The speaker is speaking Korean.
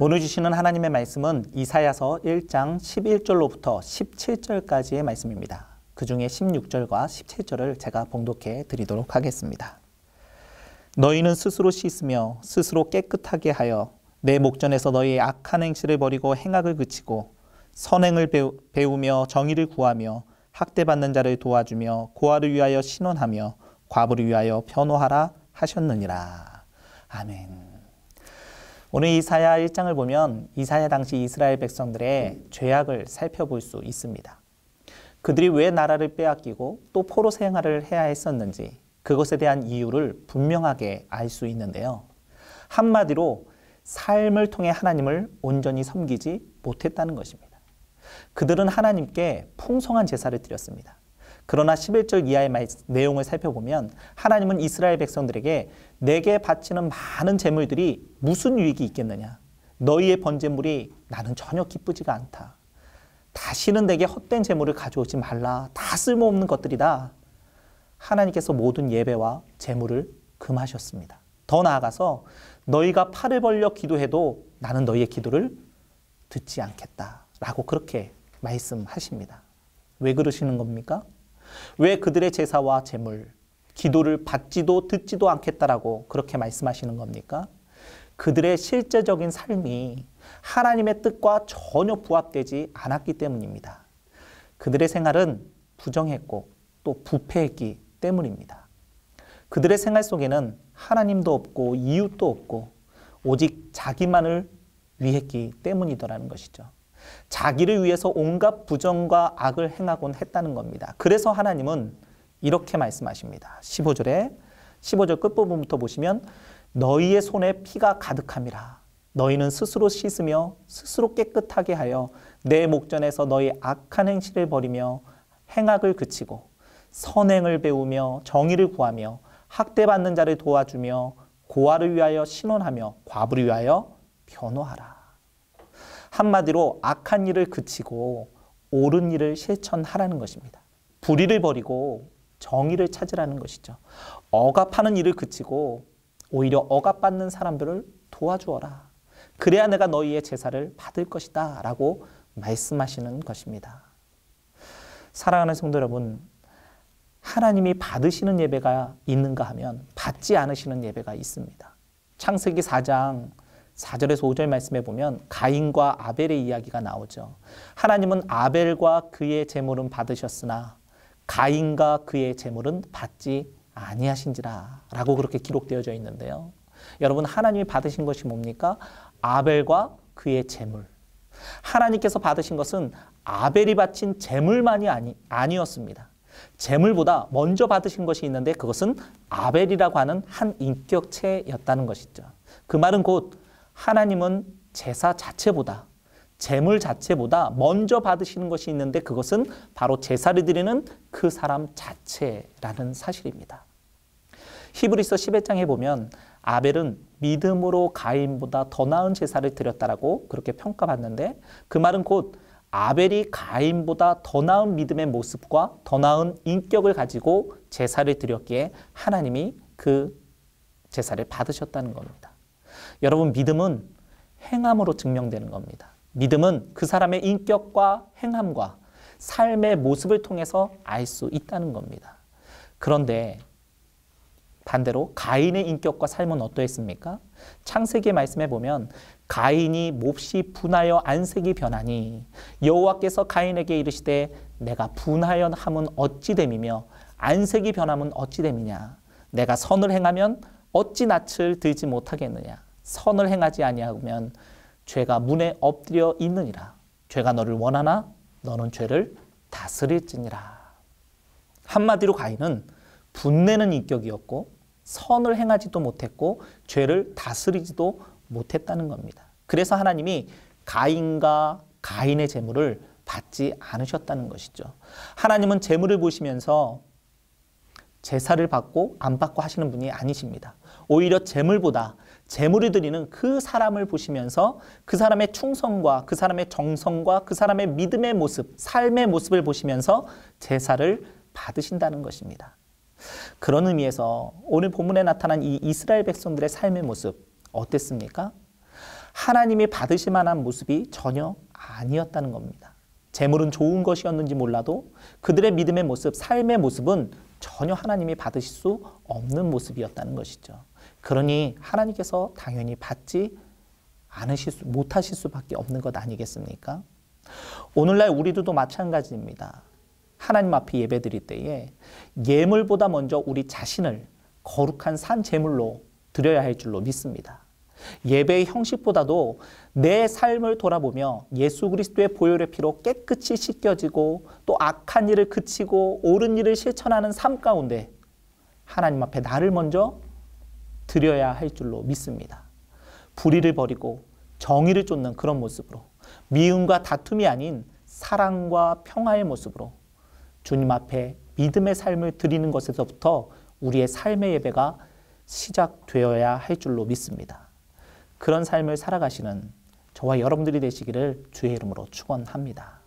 오늘 주시는 하나님의 말씀은 이사야서 1장 11절로부터 17절까지의 말씀입니다. 그 중에 16절과 17절을 제가 봉독해 드리도록 하겠습니다. 너희는 스스로 씻으며 스스로 깨끗하게 하여 내 목전에서 너희의 악한 행실을 버리고 행악을 그치고 선행을 배우며 정의를 구하며 학대받는 자를 도와주며 고아를 위하여 신원하며 과부를 위하여 변호하라 하셨느니라. 아멘. 오늘 이사야 1장을 보면 이사야 당시 이스라엘 백성들의 죄악을 살펴볼 수 있습니다. 그들이 왜 나라를 빼앗기고 또 포로 생활을 해야 했었는지 그것에 대한 이유를 분명하게 알 수 있는데요. 한마디로 삶을 통해 하나님을 온전히 섬기지 못했다는 것입니다. 그들은 하나님께 풍성한 제사를 드렸습니다. 그러나 11절 이하의 내용을 살펴보면 하나님은 이스라엘 백성들에게 내게 바치는 많은 재물들이 무슨 유익이 있겠느냐. 너희의 번제물이 나는 전혀 기쁘지가 않다. 다시는 내게 헛된 재물을 가져오지 말라. 다 쓸모없는 것들이다. 하나님께서 모든 예배와 재물을 금하셨습니다. 더 나아가서 너희가 팔을 벌려 기도해도 나는 너희의 기도를 듣지 않겠다. 라고 그렇게 말씀하십니다. 왜 그러시는 겁니까? 왜 그들의 제사와 제물, 기도를 받지도 듣지도 않겠다라고 그렇게 말씀하시는 겁니까? 그들의 실제적인 삶이 하나님의 뜻과 전혀 부합되지 않았기 때문입니다. 그들의 생활은 부정했고 또 부패했기 때문입니다. 그들의 생활 속에는 하나님도 없고 이웃도 없고 오직 자기만을 위했기 때문이더라는 것이죠. 자기를 위해서 온갖 부정과 악을 행하곤 했다는 겁니다. 그래서 하나님은 이렇게 말씀하십니다. 15절에 15절 끝부분부터 보시면 너희의 손에 피가 가득함이라 너희는 스스로 씻으며 스스로 깨끗하게 하여 내 목전에서 너희 악한 행실을 버리며 행악을 그치고 선행을 배우며 정의를 구하며 학대받는 자를 도와주며 고아를 위하여 신원하며 과부를 위하여 변호하라. 한마디로 악한 일을 그치고 옳은 일을 실천하라는 것입니다. 불의를 버리고 정의를 찾으라는 것이죠. 억압하는 일을 그치고 오히려 억압받는 사람들을 도와주어라. 그래야 내가 너희의 제사를 받을 것이다. 라고 말씀하시는 것입니다. 사랑하는 성도 여러분, 하나님이 받으시는 예배가 있는가 하면 받지 않으시는 예배가 있습니다. 창세기 4장 4절에서 5절 말씀해 보면 가인과 아벨의 이야기가 나오죠. 하나님은 아벨과 그의 재물은 받으셨으나 가인과 그의 재물은 받지 아니하신지라 라고 그렇게 기록되어져 있는데요. 여러분 하나님이 받으신 것이 뭡니까? 아벨과 그의 재물. 하나님께서 받으신 것은 아벨이 바친 재물만이 아니, 아니었습니다. 재물보다 먼저 받으신 것이 있는데 그것은 아벨이라고 하는 한 인격체였다는 것이죠. 그 말은 곧 하나님은 제사 자체보다 재물 자체보다 먼저 받으시는 것이 있는데 그것은 바로 제사를 드리는 그 사람 자체라는 사실입니다. 히브리서 11장에 보면 아벨은 믿음으로 가인보다 더 나은 제사를 드렸다라고 그렇게 평가받는데 그 말은 곧 아벨이 가인보다 더 나은 믿음의 모습과 더 나은 인격을 가지고 제사를 드렸기에 하나님이 그 제사를 받으셨다는 겁니다. 여러분 믿음은 행함으로 증명되는 겁니다. 믿음은 그 사람의 인격과 행함과 삶의 모습을 통해서 알 수 있다는 겁니다. 그런데 반대로 가인의 인격과 삶은 어떠했습니까? 창세기 말씀에 보면 가인이 몹시 분하여 안색이 변하니 여호와께서 가인에게 이르시되 내가 분하여 함은 어찌 됨이며 안색이 변함은 어찌 됨이냐 내가 선을 행하면 어찌 낯을 들지 못하겠느냐 선을 행하지 아니하면 죄가 문에 엎드려 있느니라. 죄가 너를 원하나 너는 죄를 다스릴지니라. 한마디로 가인은 분내는 인격이었고 선을 행하지도 못했고 죄를 다스리지도 못했다는 겁니다. 그래서 하나님이 가인과 가인의 재물을 받지 않으셨다는 것이죠. 하나님은 재물을 보시면서 제사를 받고 안 받고 하시는 분이 아니십니다. 오히려 재물보다 재물을 드리는 그 사람을 보시면서 그 사람의 충성과 그 사람의 정성과 그 사람의 믿음의 모습, 삶의 모습을 보시면서 제사를 받으신다는 것입니다. 그런 의미에서 오늘 본문에 나타난 이 이스라엘 백성들의 삶의 모습 어땠습니까? 하나님이 받으실 만한 모습이 전혀 아니었다는 겁니다. 재물은 좋은 것이었는지 몰라도 그들의 믿음의 모습, 삶의 모습은 전혀 하나님이 받으실 수 없는 모습이었다는 것이죠. 그러니 하나님께서 당연히 받지 않으실 수, 못하실 수밖에 없는 것 아니겠습니까? 오늘날 우리들도 마찬가지입니다. 하나님 앞에 예배 드릴 때에 예물보다 먼저 우리 자신을 거룩한 산 제물로 드려야 할 줄로 믿습니다. 예배의 형식보다도 내 삶을 돌아보며 예수 그리스도의 보혈의 피로 깨끗이 씻겨지고 또 악한 일을 그치고 옳은 일을 실천하는 삶 가운데 하나님 앞에 나를 먼저 드려야 할 줄로 믿습니다. 불의를 버리고 정의를 쫓는 그런 모습으로 미움과 다툼이 아닌 사랑과 평화의 모습으로 주님 앞에 믿음의 삶을 드리는 것에서부터 우리의 삶의 예배가 시작되어야 할 줄로 믿습니다. 그런 삶을 살아가시는 저와 여러분들이 되시기를 주의 이름으로 축원합니다.